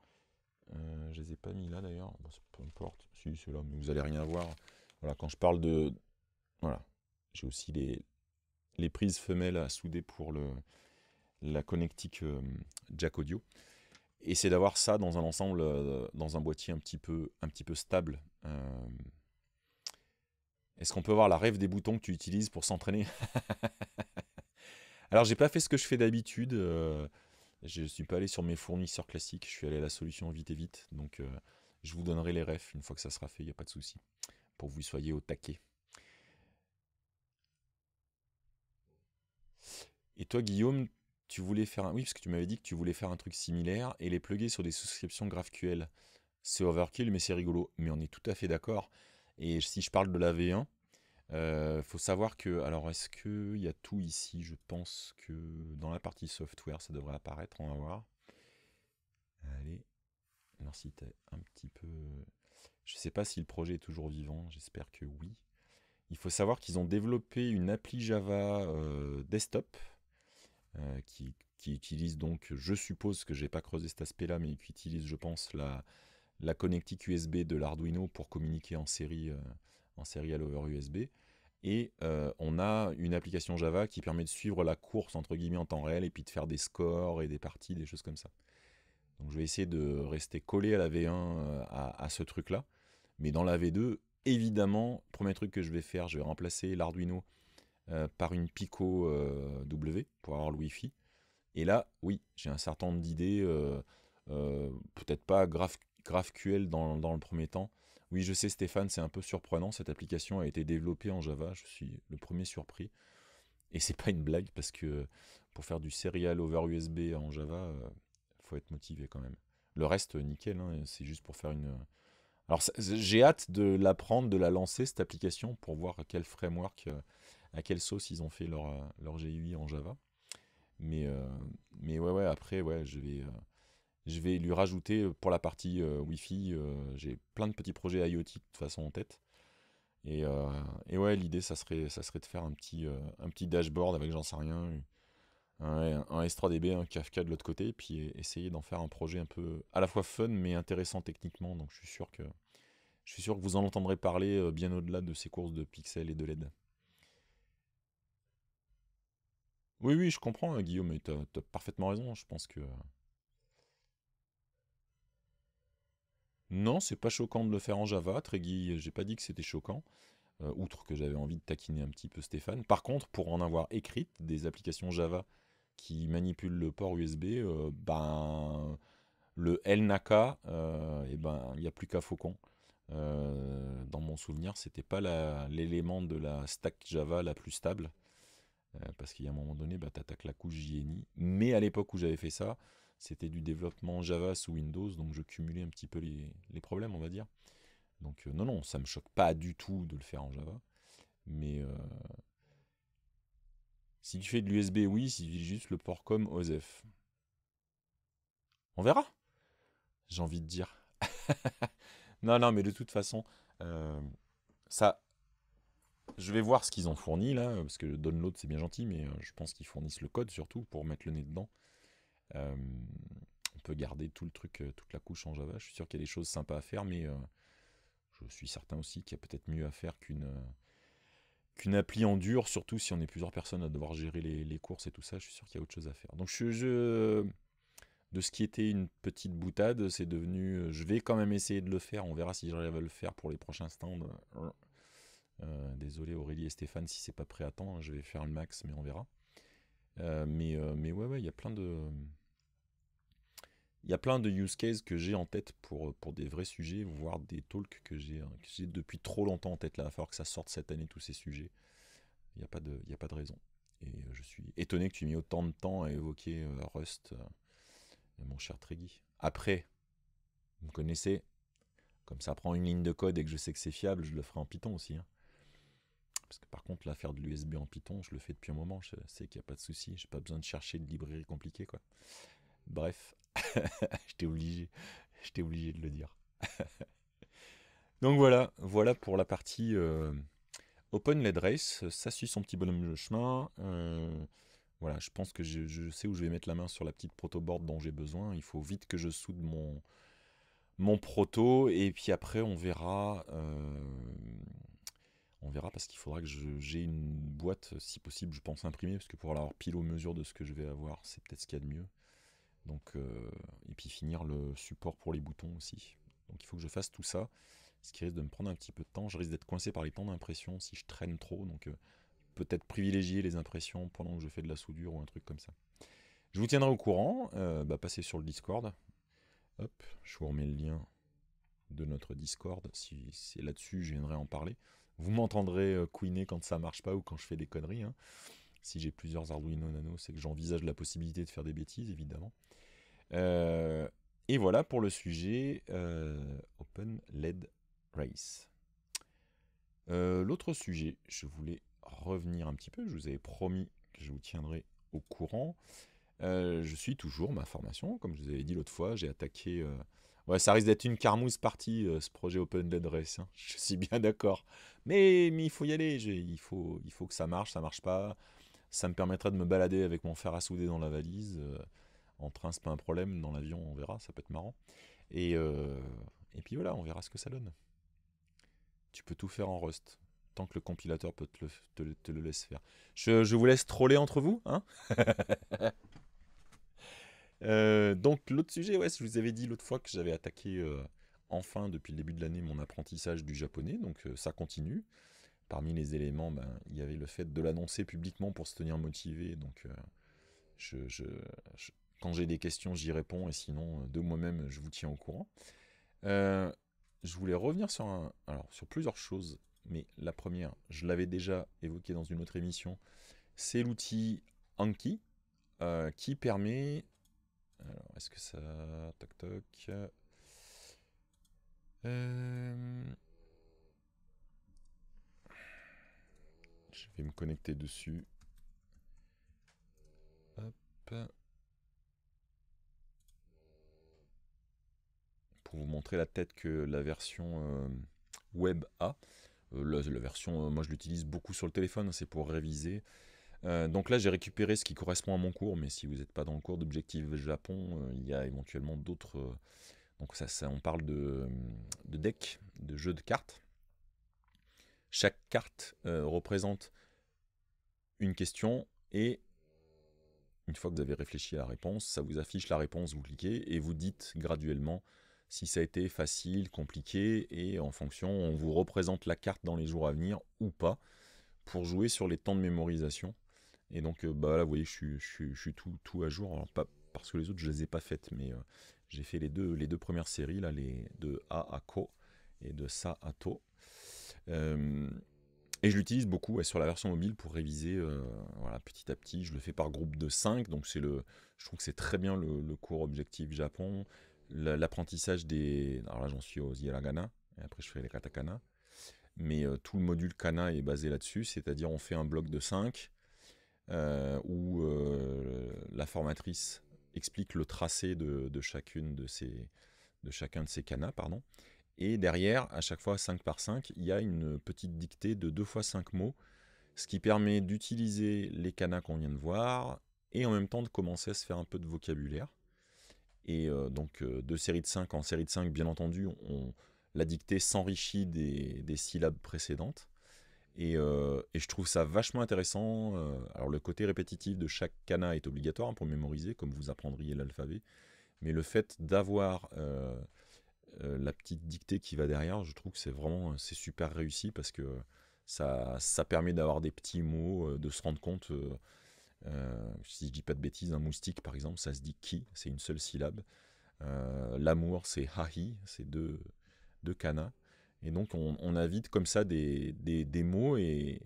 Je euh, je les ai pas mis là d'ailleurs. Bon, peu importe. Si, c'est là, vous allez rien voir. Voilà, quand je parle de. Voilà. J'ai aussi les, les prises femelles à souder pour le la connectique euh, jack audio. Et c'est d'avoir ça dans un ensemble, euh, dans un boîtier un petit peu, un petit peu stable. Euh. Est-ce qu'on peut voir la rêve des boutons que tu utilises pour s'entraîner Alors j'ai pas fait ce que je fais d'habitude. je suis pas allé sur mes fournisseurs classiques. Je suis allé à la solution vite et vite. Donc je vous donnerai les rêves une fois que ça sera fait. Il n'y a pas de souci. Pour que vous soyez au taquet. Et toi Guillaume, tu voulais faire un... Oui, parce que tu m'avais dit que tu voulais faire un truc similaire et les plugger sur des souscriptions GraphQL. C'est overkill, mais c'est rigolo. Mais on est tout à fait d'accord. Et si je parle de la V1, euh, faut savoir que... Alors, est-ce qu'il y a tout ici Je pense que dans la partie software, ça devrait apparaître. On va voir. Allez. Merci, un petit peu... Je sais pas si le projet est toujours vivant. J'espère que oui. Il faut savoir qu'ils ont développé une appli Java euh, desktop euh, qui, utilise donc, je suppose que j'ai pas creusé cet aspect-là, mais qui utilise, je pense, la, la connectique USB de l'Arduino pour communiquer en série, euh, en série à l'over USB. Et euh, on a une application Java qui permet de suivre la course entre guillemets en temps réel et puis de faire des scores et des parties, des choses comme ça. Donc je vais essayer de rester collé à la V1 à, à, ce truc-là. Mais dans la V2, évidemment, premier truc que je vais faire, je vais remplacer l'Arduino euh, par une Pico euh, W pour avoir le Wi-Fi. Et là, oui, j'ai un certain nombre d'idées, euh, peut-être pas grave, GraphQL dans, dans, le premier temps. Oui, je sais Stéphane, c'est un peu surprenant, cette application a été développée en Java, je suis le premier surpris. Et c'est pas une blague parce que pour faire du serial over USB en Java, il faut être motivé quand même. Le reste, nickel, hein, c'est juste pour faire une. Alors, j'ai hâte de l'apprendre, de la lancer, cette application, pour voir quel framework à quelle sauce ils ont fait leur, euh, leur GUI en Java. Mais, euh, mais ouais, ouais, après, ouais, je vais euh, je vais lui rajouter pour la partie Wi-Fi, j'ai plein de petits projets IoT de toute façon en tête. Et, ouais, l'idée, ça serait, ça serait de faire un petit, un petit dashboard avec, j'en sais rien, un, S3DB, un Kafka de l'autre côté, et puis essayer d'en faire un projet un peu à la fois fun mais intéressant techniquement. Donc je suis sûr que, je suis sûr que vous en entendrez parler bien au-delà de ces courses de pixels et de LED. Oui, oui, je comprends, hein, Guillaume, mais t'as as parfaitement raison. Je pense que. Non, c'est pas choquant de le faire en Java. Très guy, j'ai pas dit que c'était choquant. Euh, outre que j'avais envie de taquiner un petit peu Stéphane. Par contre, pour en avoir écrit des applications Java qui manipulent le port USB, euh, ben le LNACA, et euh, eh ben il n'y a plus qu'à Faucon. dans mon souvenir, c'était pas l'élément de la stack Java la plus stable. Euh, parce qu'il y a un moment donné, bah, tu attaques la couche JNI. Mais à l'époque où j'avais fait ça, c'était du développement Java sous Windows, donc je cumulais un petit peu les, problèmes, on va dire. Donc euh, non, non, ça ne me choque pas du tout de le faire en Java. Mais euh, si tu fais de l'USB, oui, si tu juste le port comme OSEF. On verra, j'ai envie de dire. non, non, mais de toute façon, ça, je vais voir ce qu'ils ont fourni là, parce que le download c'est bien gentil, mais euh, je pense qu'ils fournissent le code surtout pour mettre le nez dedans. Euh, on peut garder tout le truc, euh, toute la couche en Java. Je suis sûr qu'il y a des choses sympas à faire, mais je suis certain aussi qu'il y a peut-être mieux à faire qu'une qu'une appli en dur, surtout si on est plusieurs personnes à devoir gérer les, courses et tout ça. Je suis sûr qu'il y a autre chose à faire. Donc je, je de ce qui était une petite boutade, c'est devenu. Je vais quand même essayer de le faire. On verra si j'arrive à le faire pour les prochains stands euh, désolé Aurélie et Stéphane, si c'est pas prêt à temps, hein, je vais faire le max, mais on verra. Euh, mais, euh, mais ouais, ouais, il y a plein de. Il y a plein de use cases que j'ai en tête pour, pour des vrais sujets, voire des talks que j'ai hein, depuis trop longtemps en tête. Là, il va falloir que ça sorte cette année, tous ces sujets. Il n'y a, pas de, a pas de raison. Et je suis étonné que tu aies mis autant de temps à évoquer Rust, mon cher Tregui. Après, vous me connaissez, comme ça prend une ligne de code et que je sais que c'est fiable, je le ferai en Python aussi. Hein. Parce que par contre, l'affaire de l'USB en Python, je le fais depuis un moment, je sais qu'il n'y a pas de souci, j'ai pas besoin de chercher de librairie compliquée, quoi. Bref, j'étais obligé, j'étais obligé de le dire. Donc voilà, voilà pour la partie euh, Open LED Race, ça suit son petit bonhomme de chemin. Euh, voilà, je pense que je, sais où je vais mettre la main sur la petite protoboard dont j'ai besoin. Il faut vite que je soude mon, mon proto et puis après on verra euh, on verra parce qu'il faudra que j'ai une boîte, si possible, je pense imprimer parce que pour avoir pile aux mesures de ce que je vais avoir, c'est peut-être ce qu'il y a de mieux. Donc, euh, et puis finir le support pour les boutons aussi. Donc il faut que je fasse tout ça, ce qui risque de me prendre un petit peu de temps. Je risque d'être coincé par les temps d'impression si je traîne trop. Donc euh, peut-être privilégier les impressions pendant que je fais de la soudure ou un truc comme ça. Je vous tiendrai au courant. Euh, bah, passez sur le Discord. Hop, je vous remets le lien de notre Discord. Si c'est là-dessus, je viendrai en parler. Vous m'entendrez euh, couiner quand ça marche pas ou quand je fais des conneries. Hein. Si j'ai plusieurs Arduino Nano, c'est que j'envisage la possibilité de faire des bêtises, évidemment. Euh, et voilà pour le sujet euh, Open LED Race. L'autre sujet, je voulais revenir un petit peu. Je vous avais promis que je vous tiendrai au courant. je suis toujours ma formation, comme je vous avais dit l'autre fois, j'ai attaqué Ouais, ça risque d'être une carmousse partie, euh, ce projet Open Dead Race. Hein. Je suis bien d'accord. Mais, mais, il faut y aller. Il faut, il faut que ça marche, ça marche pas. Ça me permettrait de me balader avec mon fer à souder dans la valise. Euh, en train, c'est pas un problème. Dans l'avion, on verra. Ça peut être marrant. Et, euh, et puis voilà, on verra ce que ça donne. Tu peux tout faire en Rust. Tant que le compilateur peut te le, te, laisse faire. Je, je vous laisse troller entre vous. Hein Euh, donc l'autre sujet, ouais, je vous avais dit l'autre fois que j'avais attaqué euh, enfin depuis le début de l'année mon apprentissage du japonais, donc euh, ça continue. Parmi les éléments, ben, il y avait le fait de l'annoncer publiquement pour se tenir motivé. Donc je, quand j'ai des questions, j'y réponds et sinon de moi-même, je vous tiens au courant. je voulais revenir sur, alors, sur plusieurs choses, mais la première, je l'avais déjà évoqué dans une autre émission, c'est l'outil Anki, qui permet alors, est-ce que ça... Toc toc. Euh, je vais me connecter dessus. Hop. Pour vous montrer la tête que la version euh, web a. Euh, la, version, moi je l'utilise beaucoup sur le téléphone, hein, c'est pour réviser. Euh, donc là, j'ai récupéré ce qui correspond à mon cours, mais si vous n'êtes pas dans le cours d'Objectif Japon, euh, il y a éventuellement d'autres. Euh, donc ça, on parle de, de deck, de jeu de cartes. Chaque carte représente une question et une fois que vous avez réfléchi à la réponse, ça vous affiche la réponse, vous cliquez et vous dites graduellement si ça a été facile, compliqué, et en fonction, on vous représente la carte dans les jours à venir ou pas, pour jouer sur les temps de mémorisation et donc, euh, bah là, vous voyez, je suis, tout, à jour. Alors, parce que les autres, je les ai pas faites, mais euh, j'ai fait les deux, les deux premières séries, là, les de A à Ko et de Sa à To. Euh, et je l'utilise beaucoup sur la version mobile pour réviser voilà, petit à petit. Je le fais par groupe de 5, donc c'est le, je trouve que c'est très bien le, cours objectif Japon. L'apprentissage des. Alors là, j'en suis aux hiragana, et après, je fais les katakana. Mais tout le module kana est basé là-dessus, c'est-à-dire on fait un bloc de 5, euh, où euh, la formatrice explique le tracé de, chacune de ces, de chacun de ces canas. Pardon. Et derrière, à chaque fois 5 par 5, il y a une petite dictée de 2 fois 5 mots, ce qui permet d'utiliser les canas qu'on vient de voir et en même temps de commencer à se faire un peu de vocabulaire. Et euh, donc de série de 5 en série de 5, bien entendu, on, la dictée s'enrichit des, syllabes précédentes. Euh, et, je trouve ça vachement intéressant. Euh, alors le côté répétitif de chaque kana est obligatoire hein, pour mémoriser, comme vous apprendriez l'alphabet. Mais le fait d'avoir euh, la petite dictée qui va derrière, je trouve que c'est vraiment c'est super réussi parce que ça, ça permet d'avoir des petits mots, de se rendre compte. si je dis pas de bêtises, un moustique par exemple, ça se dit ki, c'est une seule syllabe. L'amour, c'est hahi, c'est deux, deux kanas. Et donc, on, invite comme ça des, mots et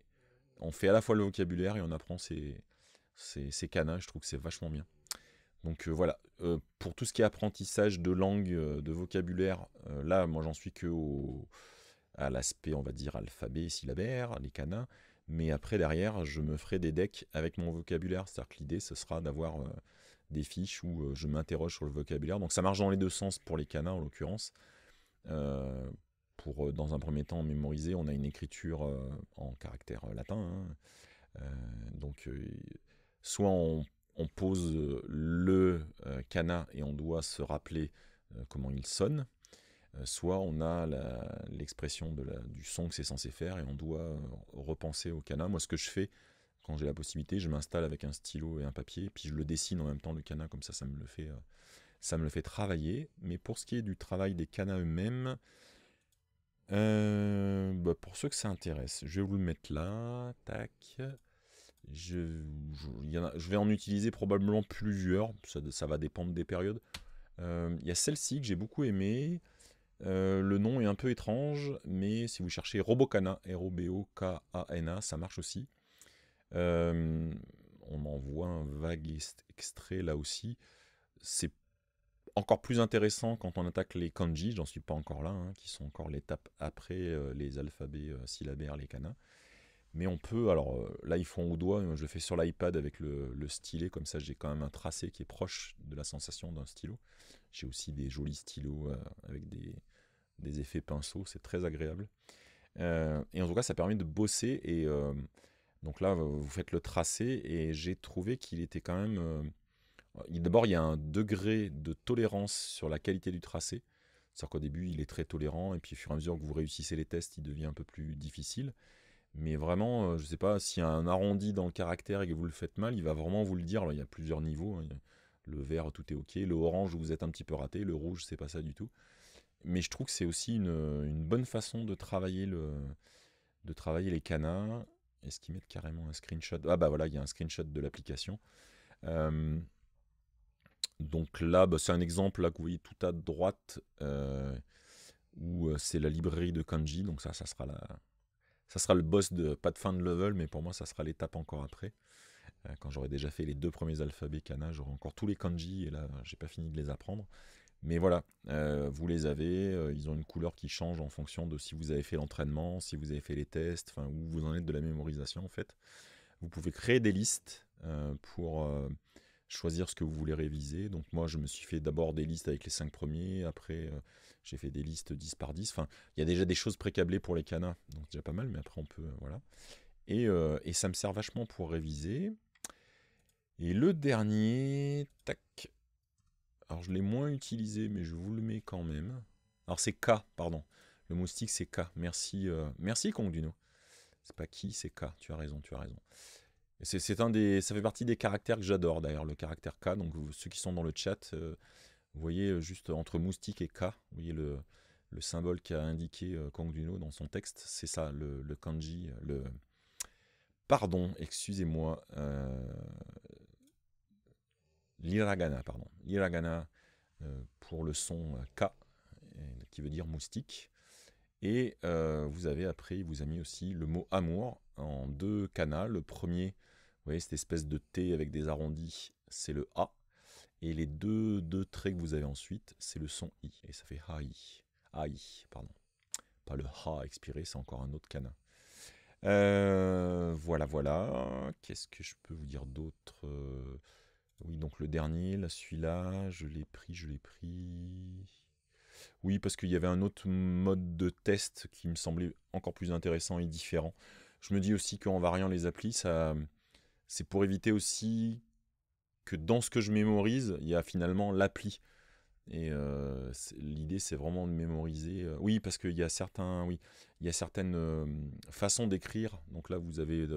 on fait à la fois le vocabulaire et on apprend ces, canins. Je trouve que c'est vachement bien. Donc euh, voilà, euh, pour tout ce qui est apprentissage de langue, euh, de vocabulaire, là, moi, j'en suis que à l'aspect, on va dire, alphabet, syllabaire, les canins. Mais après, derrière, je me ferai des decks avec mon vocabulaire. C'est-à-dire que l'idée, ce sera d'avoir des fiches où je m'interroge sur le vocabulaire. Donc ça marche dans les deux sens pour les canins, en l'occurrence pour, euh, dans un premier temps, mémoriser. On a une écriture euh, en caractère euh, latin. Hein. donc, soit on, pose le cana et on doit se rappeler comment il sonne, soit on a l'expression du son que c'est censé faire et on doit repenser au cana. Moi, ce que je fais quand j'ai la possibilité, je m'installe avec un stylo et un papier, puis je le dessine en même temps le cana, comme ça, ça me le fait, ça me le fait travailler. Mais pour ce qui est du travail des canas eux-mêmes, euh, bah, pour ceux que ça intéresse, je vais vous le mettre là. Tac. Je, vais en utiliser probablement plusieurs. Ça, va dépendre des périodes. Euh, il y a celle-ci que j'ai beaucoup aimée. Euh, le nom est un peu étrange, mais si vous cherchez Robocana, r o ça marche aussi. on en voit un vague extrait là aussi. C'est encore plus intéressant quand on attaque les kanji, j'en suis pas encore là, hein, qui sont encore l'étape après euh, les alphabets euh, syllabaires, les kanas. Mais on peut, alors euh, là ils font au doigt, je le fais sur l'iPad avec le, stylet, comme ça j'ai quand même un tracé qui est proche de la sensation d'un stylo. J'ai aussi des jolis stylos avec des, des effets pinceaux, c'est très agréable. et en tout cas ça permet de bosser et donc là vous faites le tracé et j'ai trouvé qu'il était quand même D'abord, il y a un degré de tolérance sur la qualité du tracé. C'est-à-dire qu'au début, il est très tolérant, et puis au fur et à mesure que vous réussissez les tests, il devient un peu plus difficile. Mais vraiment, euh, je ne sais pas, s'il y a un arrondi dans le caractère et que vous le faites mal, il va vraiment vous le dire. il y a plusieurs niveaux. Hein. Le vert, tout est OK. Le orange, vous êtes un petit peu raté. Le rouge, c'est pas ça du tout. Mais je trouve que c'est aussi une, bonne façon de travailler, le, de travailler les canards. Est-ce qu'ils mettent carrément un screenshot Ah bah voilà, il y a un screenshot de l'application. Euh, donc là, bah, c'est un exemple là, que vous voyez tout à droite, euh, où euh, c'est la librairie de Kanji. Donc ça, ça sera, ça sera le boss de pas de fin de level, mais pour moi, ça sera l'étape encore après. Euh, quand j'aurai déjà fait les deux premiers alphabets Kana, j'aurai encore tous les Kanji, et là, j'ai pas fini de les apprendre. Mais voilà, vous les avez, ils ont une couleur qui change en fonction de si vous avez fait l'entraînement, si vous avez fait les tests, enfin, où vous en êtes de la mémorisation en fait. Vous pouvez créer des listes pour choisir ce que vous voulez réviser. Donc moi, je me suis fait d'abord des listes avec les 5 premiers, après euh, j'ai fait des listes 10 par 10. Enfin, il y a déjà des choses précablées pour les canas, donc déjà pas mal, mais après on peut... Euh, voilà. Euh, et, ça me sert vachement pour réviser. Et le dernier, tac. Alors je l'ai moins utilisé, mais je vous le mets quand même. Alors c'est K, pardon. Le moustique c'est K. Merci, merci Kong Duno. C'est pas qui, c'est K. Tu as raison, tu as raison. C'est un des, ça fait partie des caractères que j'adore d'ailleurs, le caractère K. Donc ceux qui sont dans le chat, euh, vous voyez euh, juste entre moustique et K, vous voyez le, le symbole qu'a indiqué euh, Kangduno dans son texte, c'est ça, le, kanji, le... Pardon, excusez-moi, l'iragana, pardon. L'iragana pour le son K, qui veut dire moustique. Et vous avez après, il vous a mis aussi le mot amour en deux canaux. Le premier vous voyez, cette espèce de T avec des arrondis, c'est le A. Et les deux, deux traits que vous avez ensuite, c'est le son I. Et ça fait A-I, pardon. Pas le HA expiré, c'est encore un autre canin. Euh, voilà, voilà. Qu'est-ce que je peux vous dire d'autre euh, Oui, donc le dernier, celui-là, je l'ai pris, je l'ai pris. Oui, parce qu'il y avait un autre mode de test qui me semblait encore plus intéressant et différent. Je me dis aussi qu'en variant les applis, ça, c'est pour éviter aussi que dans ce que je mémorise, il y a finalement l'appli. Et euh, l'idée, c'est vraiment de mémoriser. Euh, oui, parce qu'il y a certains, oui, il a certaines euh, façons d'écrire. Donc là, vous avez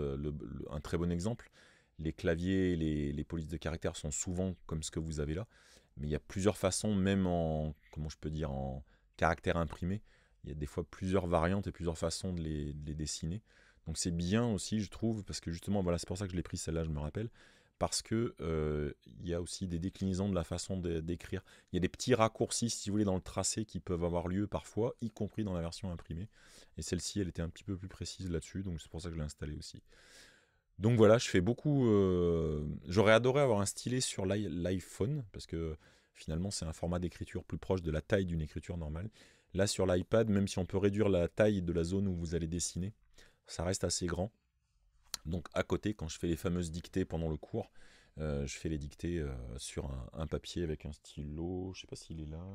un très bon exemple. Les claviers, les, les polices de caractères sont souvent comme ce que vous avez là, mais il y a plusieurs façons, même en comment je peux dire, en caractère imprimé. Il y a des fois plusieurs variantes et plusieurs façons de les dessiner. Donc c'est bien aussi, je trouve, parce que justement, voilà, c'est pour ça que je l'ai pris celle-là, je me rappelle, parce que euh, il y a aussi des déclinaisons de la façon d'écrire. Il y a des petits raccourcis, si vous voulez, dans le tracé qui peuvent avoir lieu parfois, y compris dans la version imprimée. Et celle-ci, elle était un petit peu plus précise là-dessus, donc c'est pour ça que je l'ai installée aussi. Donc voilà, je fais beaucoup. Euh, j'aurais adoré avoir un stylet sur l'iPhone, parce que finalement, c'est un format d'écriture plus proche de la taille d'une écriture normale. Là, sur l'iPad, même si on peut réduire la taille de la zone où vous allez dessiner, ça reste assez grand. Donc à côté, quand je fais les fameuses dictées pendant le cours, euh, je fais les dictées euh, sur un, papier avec un stylo. Je ne sais pas s'il est là.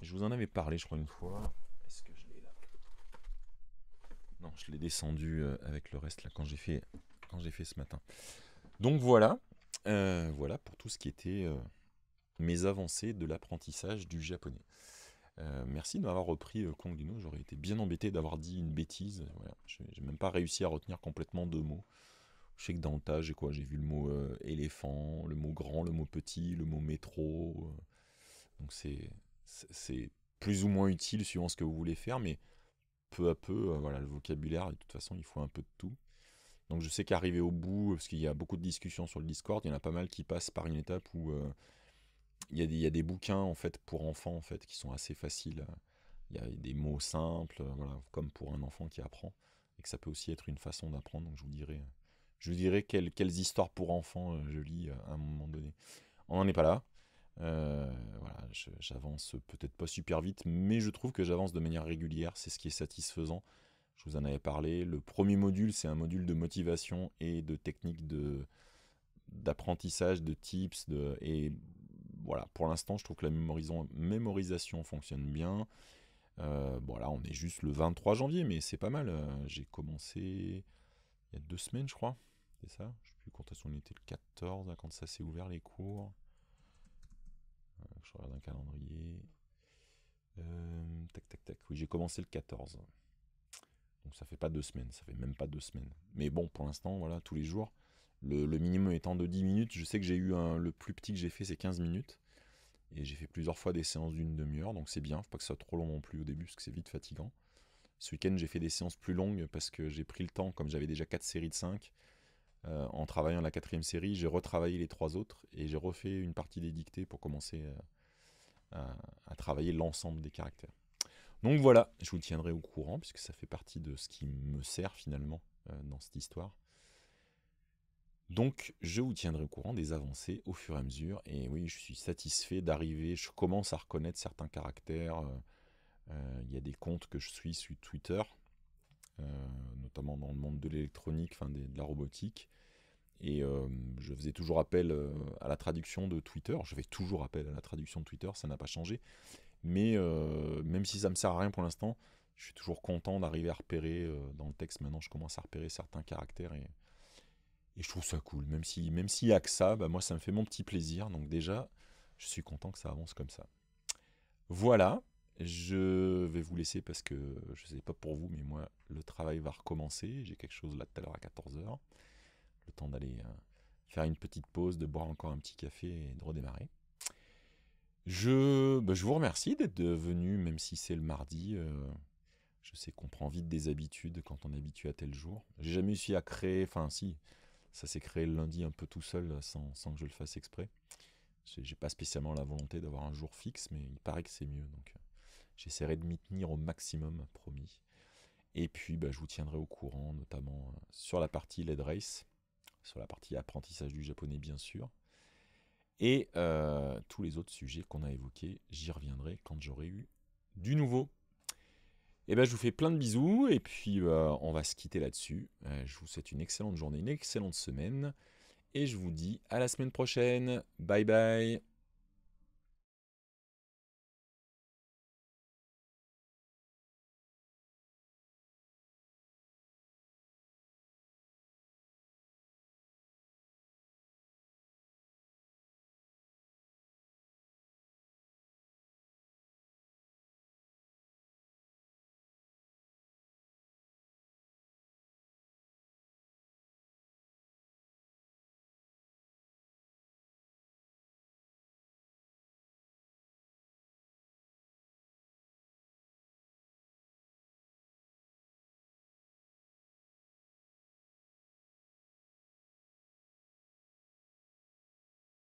Je vous en avais parlé, je crois, une fois. Est-ce que je l'ai là Non, je l'ai descendu euh, avec le reste là quand j'ai fait, fait ce matin. Donc voilà, voilà pour tout ce qui était mes avancées de l'apprentissage du japonais. Euh, merci de m'avoir repris, euh, Kong Dino. J'aurais été bien embêté d'avoir dit une bêtise. Je J'ai même pas réussi à retenir complètement deux mots. Je sais que dans le j'ai quoi J'ai vu le mot euh, éléphant, le mot grand, le mot petit, le mot métro. Euh. donc c'est c'est plus ou moins utile suivant ce que vous voulez faire, mais peu à peu, voilà, le vocabulaire, de toute façon, il faut un peu de tout. Donc je sais qu'arriver au bout, parce qu'il y a beaucoup de discussions sur le Discord, il y en a pas mal qui passent par une étape où il y, a des, bouquins en fait pour enfants en fait qui sont assez faciles. Il y a des mots simples, euh, comme pour un enfant qui apprend, et que ça peut aussi être une façon d'apprendre. Donc je vous dirai, euh, je vous quelles, histoires pour enfants euh, je lis à un moment donné. On n'en est pas là. voilà, j'avance peut-être pas super vite, mais je trouve que j'avance de manière régulière. C'est ce qui est satisfaisant. Je vous en avais parlé. Le premier module, c'est un module de motivation et de techniques de d'apprentissage, de tips, de, et voilà, pour l'instant, je trouve que la mémorisation fonctionne bien. voilà, euh, on est juste le 23 janvier, mais c'est pas mal. Euh, j'ai commencé il y a deux semaines, je crois. C'est ça Je sais plus quand on était le 14, hein, quand ça s'est ouvert les cours. Euh, je regarde un calendrier. tac, tac, tac. Oui, j'ai commencé le 14. Donc ça fait pas deux semaines, ça fait même pas deux semaines. Mais bon, pour l'instant, voilà, tous les jours, le, minimum étant de 10 minutes. Je sais que j'ai eu le plus petit que j'ai fait, c'est 15 minutes. Et j'ai fait plusieurs fois des séances d'une demi-heure, donc c'est bien. Faut pas que ça soit trop long non plus au début, parce que c'est vite fatigant. Ce week-end, j'ai fait des séances plus longues parce que j'ai pris le temps, comme j'avais déjà 4 séries de 5. Euh, en travaillant la quatrième série, j'ai retravaillé les trois autres et j'ai refait une partie des dictées pour commencer euh, à travailler l'ensemble des caractères. Donc voilà, je vous tiendrai au courant puisque ça fait partie de ce qui me sert finalement euh, dans cette histoire. Donc, je vous tiendrai au courant des avancées au fur et à mesure. Et oui, je suis satisfait d'arriver. Je commence à reconnaître certains caractères. Euh, euh, il y a des comptes que je suis sur Twitter, euh, notamment dans le monde de l'électronique, enfin de la robotique. Et je faisais toujours appel à la traduction de Twitter. Je fais toujours appel à la traduction de Twitter, ça n'a pas changé. Mais même si ça ne me sert à rien pour l'instant, je suis toujours content d'arriver à repérer dans le texte. Maintenant, je commence à repérer certains caractères et et je trouve ça cool, même s'il si, même s'il n'y a que ça, bah moi ça me fait mon petit plaisir. Donc déjà, je suis content que ça avance comme ça. Voilà, je vais vous laisser parce que je ne sais pas pour vous, mais moi le travail va recommencer. J'ai quelque chose là tout à l'heure à 14h. Le temps d'aller euh, faire une petite pause, de boire encore un petit café et de redémarrer. Je, bah, je vous remercie d'être venu, même si c'est le mardi. Euh, je sais qu'on prend vite des habitudes quand on est habitué à tel jour. J'ai jamais réussi à créer, enfin si, ça s'est créé le lundi un peu tout seul sans, que je le fasse exprès. J'ai pas spécialement la volonté d'avoir un jour fixe, mais il paraît que c'est mieux. Donc euh, j'essaierai de m'y tenir au maximum, promis. Et puis bah, je vous tiendrai au courant, notamment euh, sur la partie LED Race, sur la partie apprentissage du japonais bien sûr. Et euh, tous les autres sujets qu'on a évoqués, j'y reviendrai quand j'aurai eu du nouveau. Et eh ben, je vous fais plein de bisous et puis euh, on va se quitter là-dessus. Euh, je vous souhaite une excellente journée, une excellente semaine et je vous dis à la semaine prochaine. Bye bye.